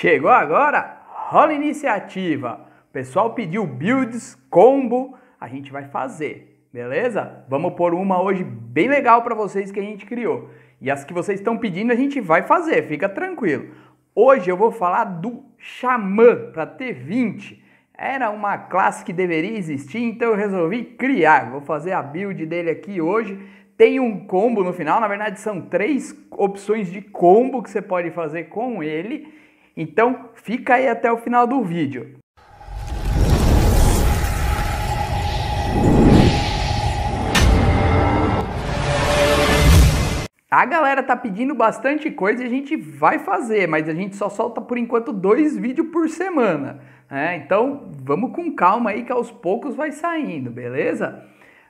Chegou agora, rola iniciativa. O pessoal pediu builds, combo, a gente vai fazer, beleza? Vamos pôr uma hoje bem legal para vocês que a gente criou. E as que vocês estão pedindo a gente vai fazer, fica tranquilo. Hoje eu vou falar do Xamã para T20. Era uma classe que deveria existir, então eu resolvi criar. Vou fazer a build dele aqui hoje. Tem um combo no final, na verdade são três opções de combo que você pode fazer com ele. Então fica aí até o final do vídeo. A galera tá pedindo bastante coisa e a gente vai fazer, mas a gente só solta por enquanto dois vídeos por semana. Né? Então vamos com calma aí que aos poucos vai saindo, beleza?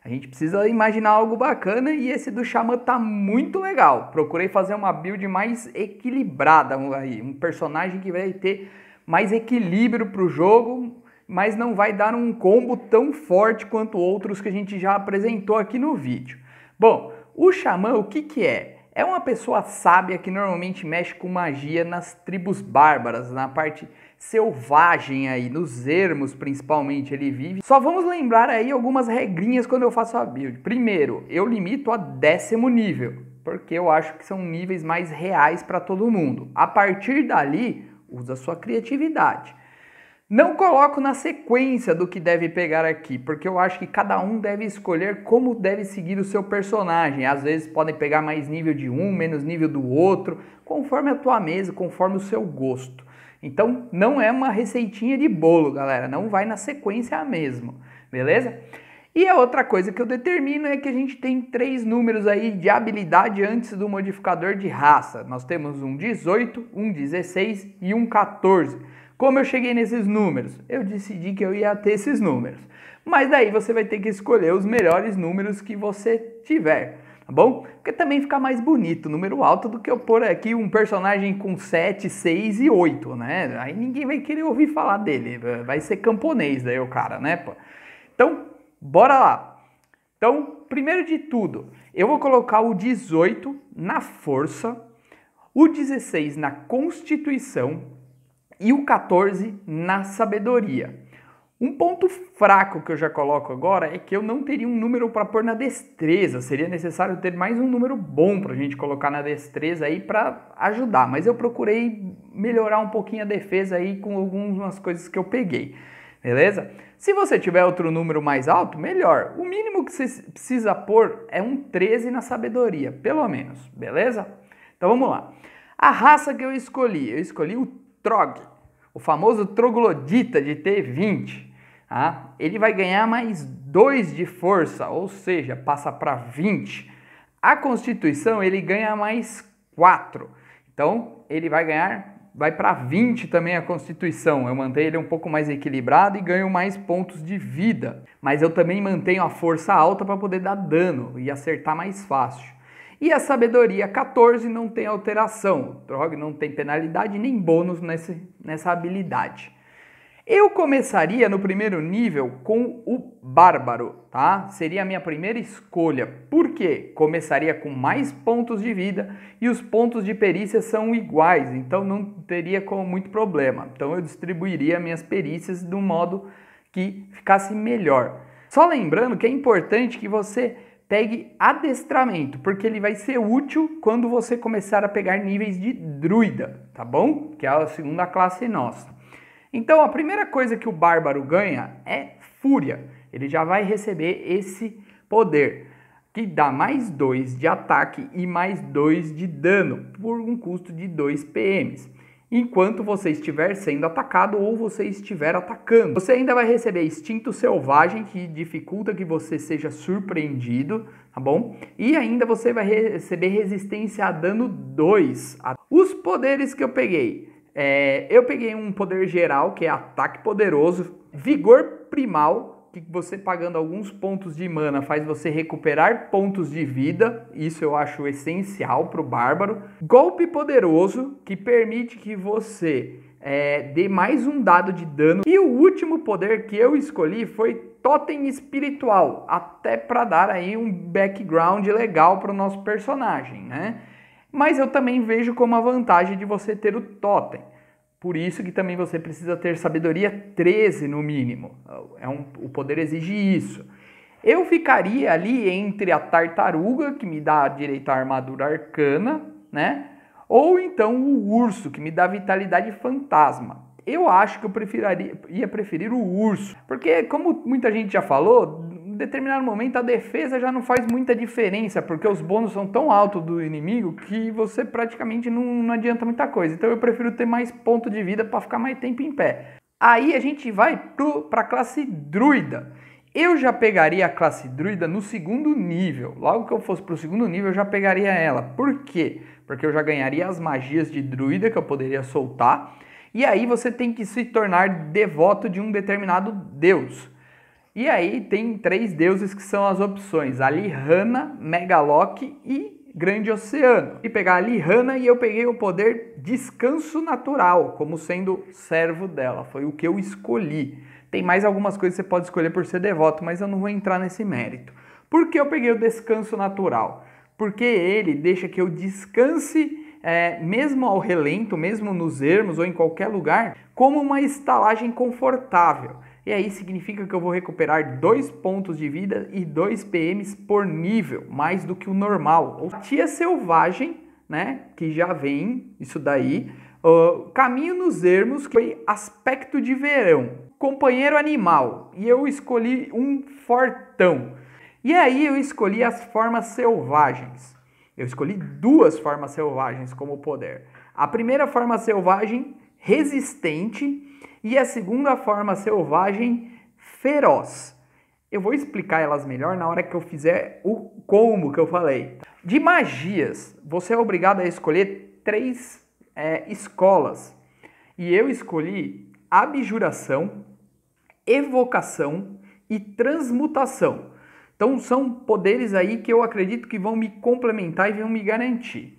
A gente precisa imaginar algo bacana e esse do Xamã tá muito legal. Procurei fazer uma build mais equilibrada aí, um personagem que vai ter mais equilíbrio para o jogo, mas não vai dar um combo tão forte quanto outros que a gente já apresentou aqui no vídeo. Bom, o Xamã o que que é? É uma pessoa sábia que normalmente mexe com magia nas tribos bárbaras, na parte selvagem aí, nos ermos principalmente ele vive. Só vamos lembrar aí algumas regrinhas quando eu faço a build. Primeiro, eu limito a décimo nível, porque eu acho que são níveis mais reais para todo mundo. A partir dali, usa sua criatividade. Não coloco na sequência do que deve pegar aqui, porque eu acho que cada um deve escolher como deve seguir o seu personagem. Às vezes podem pegar mais nível de um, menos nível do outro, conforme a tua mesa, conforme o seu gosto. Então não é uma receitinha de bolo, galera, não vai na sequência mesmo, beleza? E a outra coisa que eu determino é que a gente tem três números aí de habilidade antes do modificador de raça. Nós temos um 18, um 16 e um 14. Como eu cheguei nesses números? Eu decidi que eu ia ter esses números. Mas daí você vai ter que escolher os melhores números que você tiver tá bom? Porque também fica mais bonito número alto do que eu pôr aqui um personagem com 7, 6 e 8, né? Aí ninguém vai querer ouvir falar dele, vai ser camponês daí o cara, né, pô? Então, bora lá. Então, primeiro de tudo, eu vou colocar o 18 na força, o 16 na constituição e o 14 na sabedoria. Um ponto fraco que eu já coloco agora é que eu não teria um número para pôr na destreza. Seria necessário ter mais um número bom para a gente colocar na destreza aí para ajudar. Mas eu procurei melhorar um pouquinho a defesa aí com algumas coisas que eu peguei. Beleza? Se você tiver outro número mais alto, melhor. O mínimo que você precisa pôr é um 13 na sabedoria, pelo menos. Beleza? Então vamos lá. A raça que eu escolhi, eu escolhi o Trog, o famoso troglodita de T20. Ah, ele vai ganhar mais 2 de força, ou seja, passa para 20. A Constituição ele ganha mais 4. Então ele vai ganhar, vai para 20 também a Constituição. Eu mantenho ele um pouco mais equilibrado e ganho mais pontos de vida. Mas eu também mantenho a força alta para poder dar dano e acertar mais fácil. E a sabedoria 14 não tem alteração. O Trog não tem penalidade nem bônus nesse, nessa habilidade. Eu começaria no primeiro nível com o Bárbaro, tá? Seria a minha primeira escolha. Por quê? Começaria com mais pontos de vida e os pontos de perícia são iguais, então não teria como muito problema. Então eu distribuiria minhas perícias de um modo que ficasse melhor. Só lembrando que é importante que você pegue adestramento, porque ele vai ser útil quando você começar a pegar níveis de druida, tá bom? Que é a segunda classe nossa. Então a primeira coisa que o bárbaro ganha é fúria. Ele já vai receber esse poder, que dá mais 2 de ataque e mais 2 de dano, por um custo de 2 PMs. Enquanto você estiver sendo atacado ou você estiver atacando, você ainda vai receber instinto selvagem que dificulta que você seja surpreendido, tá bom? E ainda você vai receber resistência a dano 2. Os poderes que eu peguei é, eu peguei um poder geral, que é ataque poderoso, vigor primal, que você pagando alguns pontos de mana faz você recuperar pontos de vida, isso eu acho essencial para o bárbaro. Golpe poderoso, que permite que você é, dê mais um dado de dano. E o último poder que eu escolhi foi Totem Espiritual, até para dar aí um background legal para o nosso personagem, né? Mas eu também vejo como a vantagem de você ter o totem. Por isso que também você precisa ter sabedoria 13 no mínimo. É um, o poder exige isso. Eu ficaria ali entre a tartaruga, que me dá direito à armadura arcana, né? Ou então o urso, que me dá vitalidade fantasma. Eu acho que eu preferiria, ia preferir o urso, porque como muita gente já falou, determinado momento a defesa já não faz muita diferença, porque os bônus são tão altos do inimigo que você praticamente não, não adianta muita coisa. Então eu prefiro ter mais ponto de vida para ficar mais tempo em pé. Aí a gente vai para a classe druida. Eu já pegaria a classe druida no segundo nível. Logo que eu fosse para o segundo nível, eu já pegaria ela. Por quê? Porque eu já ganharia as magias de druida que eu poderia soltar. E aí você tem que se tornar devoto de um determinado deus. E aí tem três deuses que são as opções: a Lihana, Megalok e Grande Oceano. E pegar a Lihana e eu peguei o poder Descanso Natural, como sendo servo dela. Foi o que eu escolhi. Tem mais algumas coisas que você pode escolher por ser devoto, mas eu não vou entrar nesse mérito. Por que eu peguei o Descanso Natural? Porque ele deixa que eu descanse é, mesmo ao relento, mesmo nos ermos ou em qualquer lugar, como uma estalagem confortável. E aí significa que eu vou recuperar 2 pontos de vida e 2 PMs por nível, mais do que o normal. O tia selvagem, né, que já vem isso daí. Uh, caminho nos ermos, que foi aspecto de verão. Companheiro animal, e eu escolhi um fortão. E aí eu escolhi as formas selvagens. Eu escolhi duas formas selvagens como poder. A primeira forma selvagem, resistente, e a segunda forma selvagem feroz. Eu vou explicar elas melhor na hora que eu fizer o combo que eu falei. De magias, você é obrigado a escolher três é, escolas. E eu escolhi abjuração, evocação e transmutação. Então são poderes aí que eu acredito que vão me complementar e vão me garantir.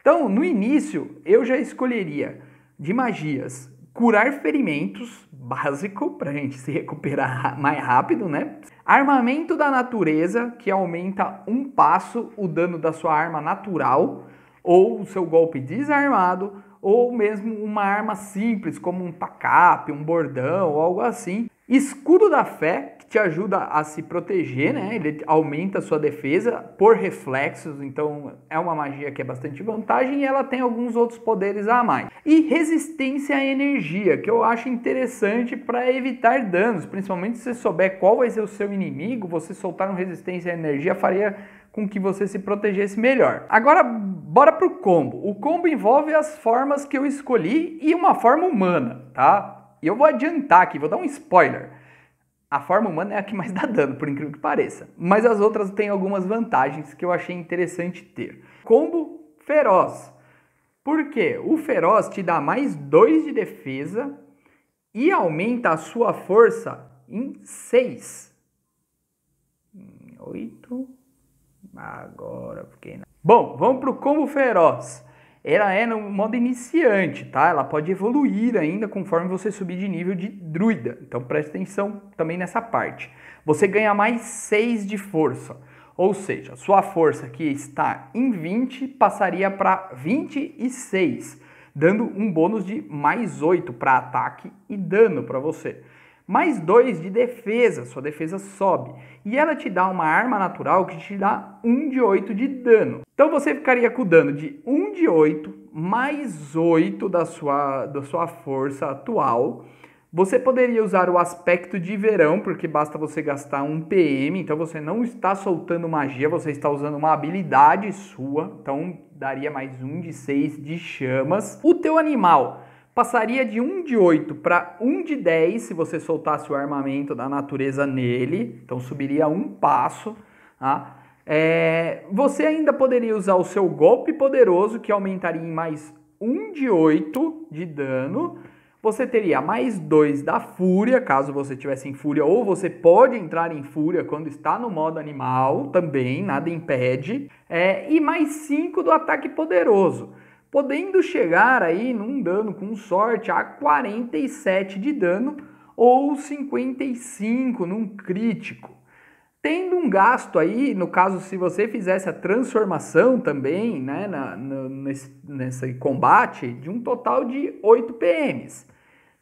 Então, no início, eu já escolheria de magias curar ferimentos, básico para a gente se recuperar mais rápido, né? Armamento da natureza, que aumenta um passo o dano da sua arma natural, ou o seu golpe desarmado, ou mesmo uma arma simples, como um tacape, um bordão, algo assim, Escudo da fé, que te ajuda a se proteger, né? Ele aumenta a sua defesa por reflexos, então é uma magia que é bastante vantagem e ela tem alguns outros poderes a mais. E resistência à energia, que eu acho interessante para evitar danos, principalmente se você souber qual vai ser o seu inimigo, você soltar um resistência à energia faria com que você se protegesse melhor. Agora, bora pro combo. O combo envolve as formas que eu escolhi e uma forma humana, tá? E eu vou adiantar aqui, vou dar um spoiler. A forma humana é a que mais dá dano, por incrível que pareça. Mas as outras têm algumas vantagens que eu achei interessante ter. Combo feroz. Por quê? O feroz te dá mais 2 de defesa e aumenta a sua força em 6. 8. Agora fiquei Bom, vamos pro combo feroz ela é no modo iniciante, tá? Ela pode evoluir ainda conforme você subir de nível de druida. Então preste atenção também nessa parte. Você ganha mais 6 de força. Ou seja, sua força que está em 20 passaria para 26, dando um bônus de mais 8 para ataque e dano para você mais dois de defesa, sua defesa sobe. E ela te dá uma arma natural que te dá 1 de 8 de dano. Então você ficaria com o dano de 1 de 8 mais 8 da sua, da sua força atual. Você poderia usar o aspecto de verão, porque basta você gastar um PM, então você não está soltando magia, você está usando uma habilidade sua, então daria mais um de seis de chamas. O teu animal passaria de 1 de 8 para 1 de 10 se você soltasse o armamento da natureza nele, então subiria um passo. Tá? É, você ainda poderia usar o seu golpe poderoso, que aumentaria em mais 1 de 8 de dano. Você teria mais 2 da fúria, caso você estivesse em fúria, ou você pode entrar em fúria quando está no modo animal também, nada impede. É, e mais 5 do ataque poderoso podendo chegar aí num dano com sorte a 47 de dano ou 55 num crítico. Tendo um gasto aí, no caso, se você fizesse a transformação também, né, na, nesse, nesse combate, de um total de 8 PMs.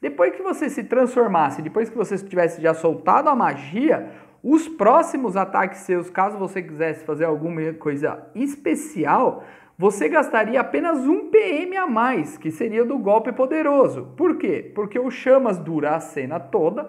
Depois que você se transformasse, depois que você tivesse já soltado a magia, os próximos ataques seus, caso você quisesse fazer alguma coisa especial, você gastaria apenas um PM a mais, que seria do golpe poderoso. Por quê? Porque o chamas dura a cena toda,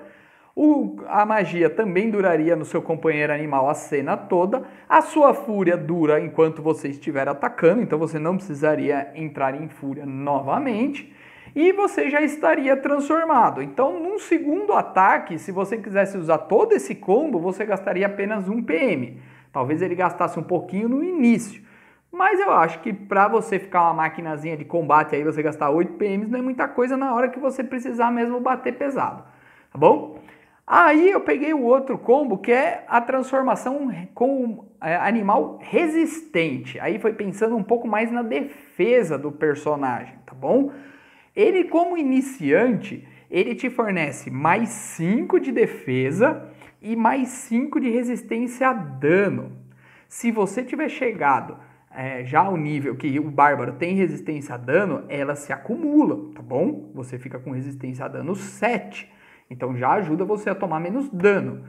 o, a magia também duraria no seu companheiro animal a cena toda. A sua fúria dura enquanto você estiver atacando, então você não precisaria entrar em fúria novamente. E você já estaria transformado. Então, num segundo ataque, se você quisesse usar todo esse combo, você gastaria apenas um PM. Talvez ele gastasse um pouquinho no início. Mas eu acho que para você ficar uma maquinazinha de combate aí, você gastar 8 PMs, não é muita coisa na hora que você precisar mesmo bater pesado, tá bom? Aí eu peguei o outro combo que é a transformação com é, animal resistente. Aí foi pensando um pouco mais na defesa do personagem, tá bom? Ele, como iniciante, ele te fornece mais 5 de defesa e mais 5 de resistência a dano. Se você tiver chegado é, já o nível que o bárbaro tem resistência a dano, ela se acumula, tá bom? Você fica com resistência a dano 7. Então já ajuda você a tomar menos dano.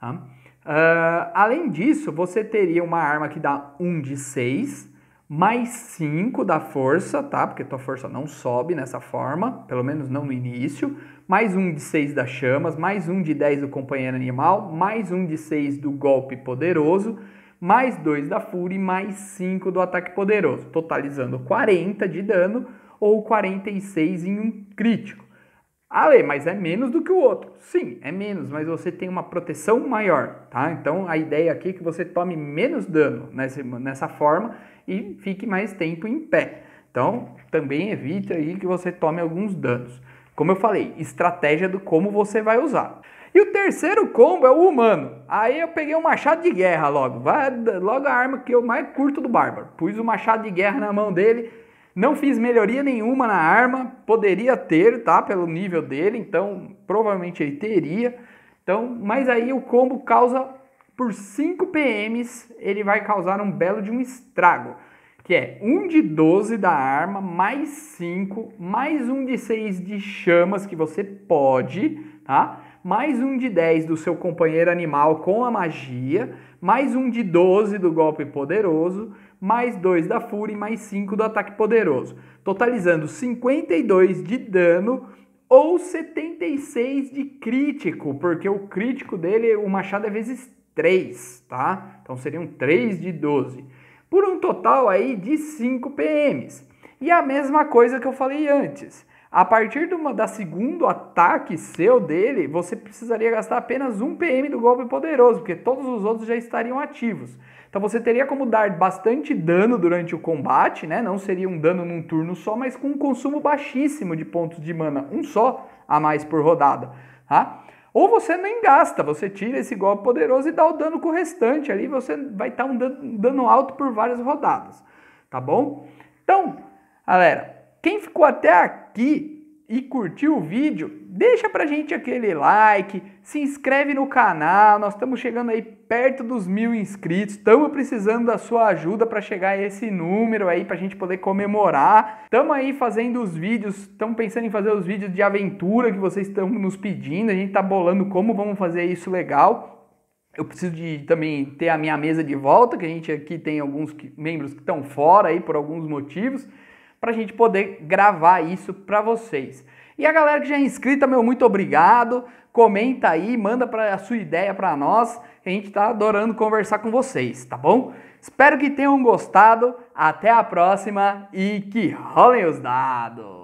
Tá? Uh, além disso, você teria uma arma que dá 1 de 6, mais 5 da força, tá? Porque tua força não sobe nessa forma, pelo menos não no início. Mais 1 de 6 das chamas, mais 1 de 10 do companheiro animal, mais 1 de 6 do golpe poderoso mais 2 da e mais 5 do ataque poderoso, totalizando 40 de dano ou 46 em um crítico. Ah, mas é menos do que o outro. Sim, é menos, mas você tem uma proteção maior, tá? Então a ideia aqui é que você tome menos dano nessa, nessa forma e fique mais tempo em pé. Então também evite aí que você tome alguns danos. Como eu falei, estratégia do como você vai usar. E o terceiro combo é o humano. Aí eu peguei um machado de guerra logo. Vai, logo a arma que eu mais curto do Bárbaro. Pus o machado de guerra na mão dele. Não fiz melhoria nenhuma na arma. Poderia ter, tá? Pelo nível dele. Então, provavelmente ele teria. Então, mas aí o combo causa por 5 PMs. Ele vai causar um belo de um estrago. Que é 1 de 12 da arma, mais 5, mais 1 de 6 de chamas que você pode, tá? mais um de 10 do seu companheiro animal com a magia, mais um de 12 do golpe poderoso, mais 2 da fúria e mais 5 do ataque poderoso, totalizando 52 de dano ou 76 de crítico, porque o crítico dele, o machado é vezes 3, tá? Então seriam 3 de 12, por um total aí de 5 PMs. E a mesma coisa que eu falei antes. A partir do da segundo ataque seu dele, você precisaria gastar apenas um PM do golpe poderoso, porque todos os outros já estariam ativos. Então você teria como dar bastante dano durante o combate, né? Não seria um dano num turno só, mas com um consumo baixíssimo de pontos de mana, um só a mais por rodada, tá? Ou você nem gasta, você tira esse golpe poderoso e dá o dano com o restante ali, você vai estar tá um dano alto por várias rodadas, tá bom? Então, galera, quem ficou até aqui e curtiu o vídeo, deixa pra gente aquele like, se inscreve no canal, nós estamos chegando aí perto dos mil inscritos, estamos precisando da sua ajuda para chegar a esse número aí para a gente poder comemorar. Estamos aí fazendo os vídeos, estamos pensando em fazer os vídeos de aventura que vocês estão nos pedindo, a gente está bolando como vamos fazer isso legal. Eu preciso de também ter a minha mesa de volta, que a gente aqui tem alguns que, membros que estão fora aí por alguns motivos para a gente poder gravar isso para vocês. E a galera que já é inscrita, meu muito obrigado. Comenta aí, manda pra, a sua ideia para nós. A gente está adorando conversar com vocês, tá bom? Espero que tenham gostado. Até a próxima e que rolem os dados!